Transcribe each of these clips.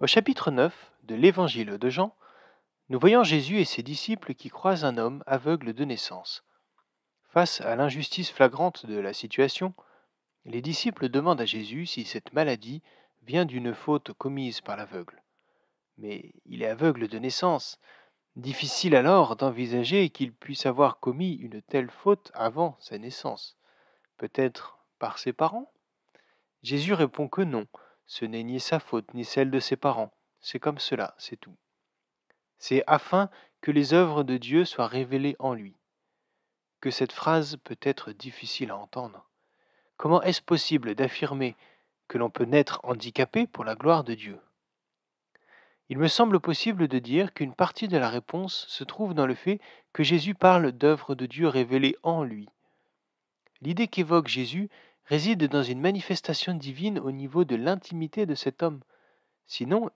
Au chapitre 9 de l'Évangile de Jean, nous voyons Jésus et ses disciples qui croisent un homme aveugle de naissance. Face à l'injustice flagrante de la situation, les disciples demandent à Jésus si cette maladie vient d'une faute commise par l'aveugle. Mais il est aveugle de naissance, difficile alors d'envisager qu'il puisse avoir commis une telle faute avant sa naissance, peut-être par ses parents Jésus répond que non, ce n'est ni sa faute ni celle de ses parents. C'est comme cela, c'est tout. C'est afin que les œuvres de Dieu soient révélées en lui. Que cette phrase peut être difficile à entendre. Comment est-ce possible d'affirmer que l'on peut naître handicapé pour la gloire de Dieu Il me semble possible de dire qu'une partie de la réponse se trouve dans le fait que Jésus parle d'œuvres de Dieu révélées en lui. L'idée qu'évoque Jésus réside dans une manifestation divine au niveau de l'intimité de cet homme. Sinon,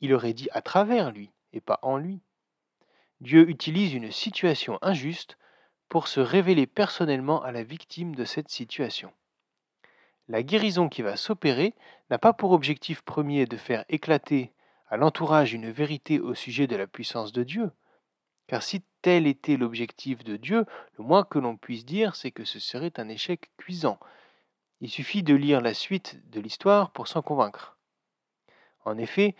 il aurait dit à travers lui et pas en lui. Dieu utilise une situation injuste pour se révéler personnellement à la victime de cette situation. La guérison qui va s'opérer n'a pas pour objectif premier de faire éclater à l'entourage une vérité au sujet de la puissance de Dieu, car si tel était l'objectif de Dieu, le moins que l'on puisse dire, c'est que ce serait un échec cuisant, il suffit de lire la suite de l'histoire pour s'en convaincre. En effet,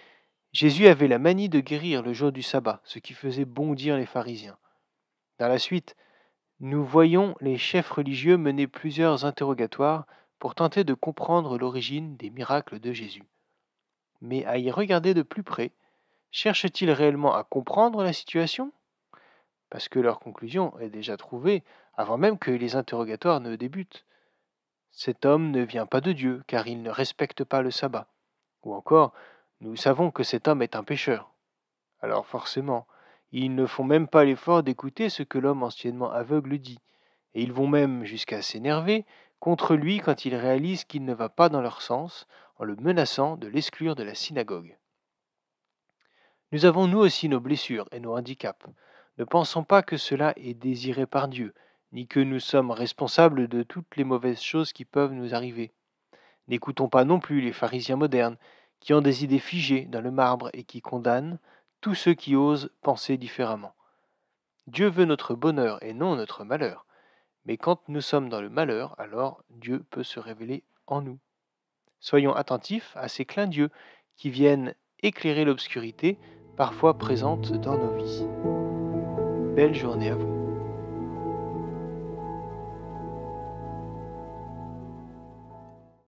Jésus avait la manie de guérir le jour du sabbat, ce qui faisait bondir les pharisiens. Dans la suite, nous voyons les chefs religieux mener plusieurs interrogatoires pour tenter de comprendre l'origine des miracles de Jésus. Mais à y regarder de plus près, cherchent-ils réellement à comprendre la situation Parce que leur conclusion est déjà trouvée avant même que les interrogatoires ne débutent. Cet homme ne vient pas de Dieu, car il ne respecte pas le sabbat. Ou encore, nous savons que cet homme est un pécheur. Alors forcément, ils ne font même pas l'effort d'écouter ce que l'homme anciennement aveugle dit, et ils vont même jusqu'à s'énerver contre lui quand ils réalisent qu'il ne va pas dans leur sens, en le menaçant de l'exclure de la synagogue. Nous avons nous aussi nos blessures et nos handicaps. Ne pensons pas que cela est désiré par Dieu, ni que nous sommes responsables de toutes les mauvaises choses qui peuvent nous arriver. N'écoutons pas non plus les pharisiens modernes, qui ont des idées figées dans le marbre et qui condamnent tous ceux qui osent penser différemment. Dieu veut notre bonheur et non notre malheur, mais quand nous sommes dans le malheur, alors Dieu peut se révéler en nous. Soyons attentifs à ces clins d'yeux qui viennent éclairer l'obscurité parfois présente dans nos vies. Belle journée à vous.